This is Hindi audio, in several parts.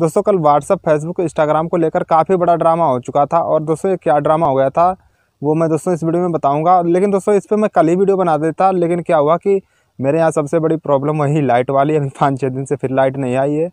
दोस्तों कल व्हाट्सअप फेसबुक इंस्टाग्राम को लेकर काफ़ी बड़ा ड्रामा हो चुका था और दोस्तों क्या ड्रामा हो गया था वो मैं दोस्तों इस वीडियो में बताऊंगा लेकिन दोस्तों इस पर मैं कल ही वीडियो बना देता लेकिन क्या हुआ कि मेरे यहाँ सबसे बड़ी प्रॉब्लम वही लाइट वाली अभी पाँच छः दिन से फिर लाइट नहीं आई है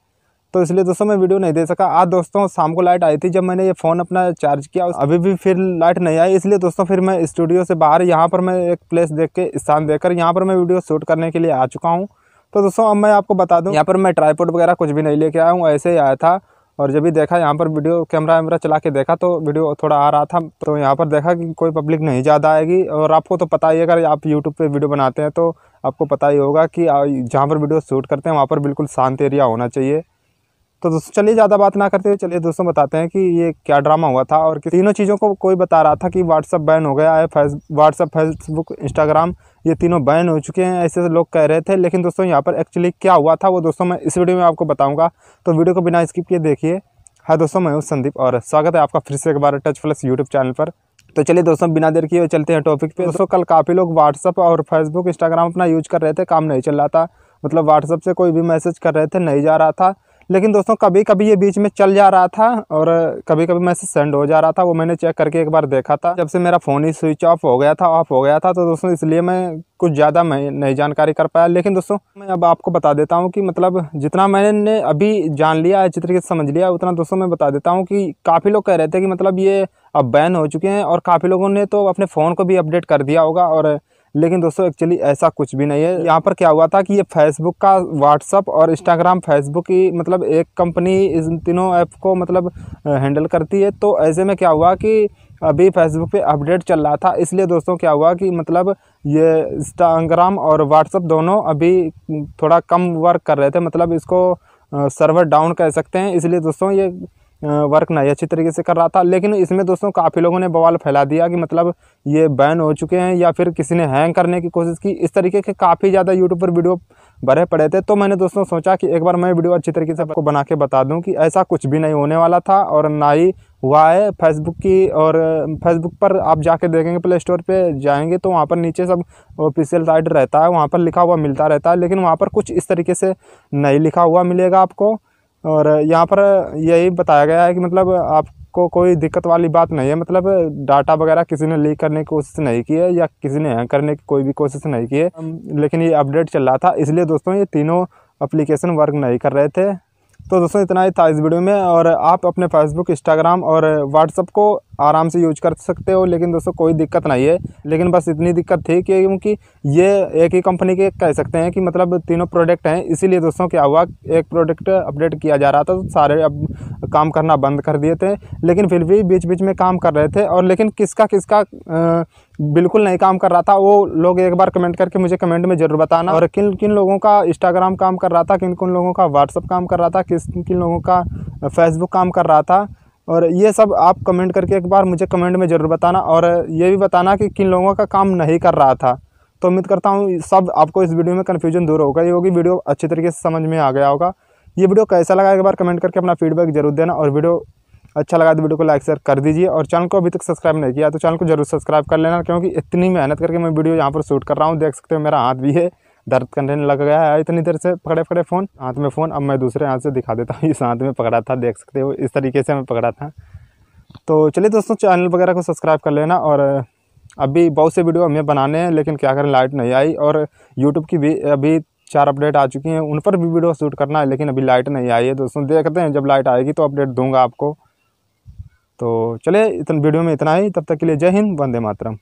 तो इसलिए दोस्तों मैं वीडियो नहीं दे सका आज दोस्तों शाम को लाइट आई थी जब मैंने ये फ़ोन अपना चार्ज किया अभी भी फिर लाइट नहीं आई इसलिए दोस्तों फिर मैं स्टूडियो से बाहर यहाँ पर मैं एक प्लेस देख के स्थान देकर यहाँ पर मैं वीडियो शूट करने के लिए आ चुका हूँ तो दोस्तों अब मैं आपको बता दूँ यहाँ पर मैं ट्राईपोर्ट वगैरह कुछ भी नहीं लेके आया हूँ ऐसे ही आया था और जब भी देखा यहाँ पर वीडियो कैमरा वैमरा चला के देखा तो वीडियो थोड़ा आ रहा था तो यहाँ पर देखा कि कोई पब्लिक नहीं ज़्यादा आएगी और आपको तो पता ही अगर आप यूट्यूब पे वीडियो बनाते हैं तो आपको पता ही होगा कि जहाँ पर वीडियो शूट करते हैं वहाँ पर बिल्कुल शांत एरिया होना चाहिए तो दोस्तों चलिए ज़्यादा बात ना करते हुए चलिए दोस्तों बताते हैं कि ये क्या ड्रामा हुआ था और तीनों चीज़ों को कोई बता रहा था कि व्हाट्सअप बैन हो गया है फेस व्हाट्सअप फेसबुक इंस्टाग्राम ये तीनों बैन हो चुके हैं ऐसे लोग कह रहे थे लेकिन दोस्तों यहाँ पर एक्चुअली क्या हुआ था वो दोस्तों मैं इस वीडियो में आपको बताऊँगा तो वीडियो को बिना स्किप किए देखिए हाँ दोस्तों मैं हूँ संदीप और स्वागत है आपका फिर से एक बार टच प्लस यूट्यूब चैनल पर तो चलिए दोस्तों बिना देर किए चलते हैं टॉपिक पे दोस्तों कल काफ़ी लोग व्हाट्सअप और फेसबुक इंस्टाग्राम अपना यूज कर रहे थे काम नहीं चल रहा था मतलब व्हाट्सअप से कोई भी मैसेज कर रहे थे नहीं जा रहा था लेकिन दोस्तों कभी कभी ये बीच में चल जा रहा था और कभी कभी मैसेज सेंड हो जा रहा था वो मैंने चेक करके एक बार देखा था जब से मेरा फ़ोन ही स्विच ऑफ हो गया था ऑफ हो गया था तो दोस्तों इसलिए मैं कुछ ज़्यादा मैं नहीं जानकारी कर पाया लेकिन दोस्तों मैं अब आपको बता देता हूँ कि मतलब जितना मैंने अभी जान लिया है तरीके से समझ लिया उतना दोस्तों मैं बता देता हूँ कि काफ़ी लोग कह रहे थे कि मतलब ये अब बैन हो चुके हैं और काफ़ी लोगों ने तो अपने फ़ोन को भी अपडेट कर दिया होगा और लेकिन दोस्तों एक्चुअली ऐसा कुछ भी नहीं है यहाँ पर क्या हुआ था कि ये फेसबुक का व्हाट्सअप और इंस्टाग्राम फेसबुक की मतलब एक कंपनी इन तीनों ऐप को मतलब हैंडल करती है तो ऐसे में क्या हुआ कि अभी फेसबुक पे अपडेट चल रहा था इसलिए दोस्तों क्या हुआ कि मतलब ये इंस्टाग्राम और व्हाट्सअप दोनों अभी थोड़ा कम वर्क कर रहे थे मतलब इसको सर्वर डाउन कह सकते हैं इसलिए दोस्तों ये वर्क नहीं अच्छी तरीके से कर रहा था लेकिन इसमें दोस्तों काफ़ी लोगों ने बवाल फैला दिया कि मतलब ये बैन हो चुके हैं या फिर किसी ने हैंग करने की कोशिश की इस तरीके के काफ़ी ज़्यादा यूट्यूब पर वीडियो भरे पड़े थे तो मैंने दोस्तों सोचा कि एक बार मैं वीडियो अच्छी तरीके से आपको बना के बता दूँ कि ऐसा कुछ भी नहीं होने वाला था और ना ही हुआ है फेसबुक की और फेसबुक पर आप जाके देखेंगे प्ले स्टोर पर जाएंगे तो वहाँ पर नीचे सब ऑफिशियल साइट रहता है वहाँ पर लिखा हुआ मिलता रहता है लेकिन वहाँ पर कुछ इस तरीके से नहीं लिखा हुआ मिलेगा आपको और यहाँ पर यही बताया गया है कि मतलब आपको कोई दिक्कत वाली बात नहीं है मतलब डाटा वगैरह किसी ने लीक करने की कोशिश नहीं की है या किसी ने हैंग करने की कोई भी कोशिश नहीं की है लेकिन ये अपडेट चल रहा था इसलिए दोस्तों ये तीनों अप्लीकेशन वर्क नहीं कर रहे थे तो दोस्तों इतना ही था इस वीडियो में और आप अपने फेसबुक इंस्टाग्राम और व्हाट्सअप को आराम से यूज कर सकते हो लेकिन दोस्तों कोई दिक्कत नहीं है लेकिन बस इतनी दिक्कत थी कि क्योंकि ये एक ही कंपनी के कह सकते हैं कि मतलब तीनों प्रोडक्ट हैं इसीलिए दोस्तों क्या हुआ एक प्रोडक्ट अपडेट किया जा रहा था तो सारे अब काम करना बंद कर दिए थे लेकिन फिर भी बीच बीच में काम कर रहे थे और लेकिन किसका किसका आ, बिल्कुल नहीं काम कर रहा था वो लोग एक बार कमेंट करके मुझे कमेंट में ज़रूर बताना और किन किन लोगों का इंस्टाग्राम काम कर रहा था किन किन लोगों का व्हाट्सअप काम कर रहा था किस किन लोगों का फेसबुक काम कर रहा था और ये सब आप कमेंट करके एक बार मुझे कमेंट में ज़रूर बताना और ये भी बताना कि किन लोगों का काम नहीं कर रहा था तो उम्मीद करता हूँ सब आपको इस वीडियो में कन्फ्यूजन दूर होगा ये होगी वीडियो अच्छे तरीके से समझ में आ गया होगा ये वीडियो कैसा लगा एक बार कमेंट करके अपना फीडबैक जरूर देना और वीडियो अच्छा लगा तो वीडियो को लाइक शेयर कर दीजिए और चैनल को अभी तक सब्सक्राइब नहीं किया तो चैनल को जरूर सब्सक्राइब कर लेना क्योंकि इतनी मेहनत करके मैं वीडियो यहाँ पर शूट कर रहा हूँ देख सकते हो मेरा हाथ भी है दर्द करने लग गया है इतनी देर से पकड़े पकड़े फ़ोन हाथ में फ़ोन अब मैं दूसरे हाथ से दिखा देता हूँ इस हाथ में पकड़ा था देख सकते हो इस तरीके से मैं पकड़ा था तो चलिए दोस्तों चैनल वगैरह को सब्सक्राइब कर लेना और अभी बहुत से वीडियो हमें बनाने हैं लेकिन क्या करें लाइट नहीं आई और यूट्यूब की भी अभी चार अपडेट आ चुकी हैं उन पर भी वीडियो शूट करना है लेकिन अभी लाइट नहीं आई है दोस्तों देखते हैं जब लाइट आएगी तो अपडेट दूंगा आपको तो चले इतना वीडियो में इतना ही तब तक के लिए जय हिंद वंदे मातरम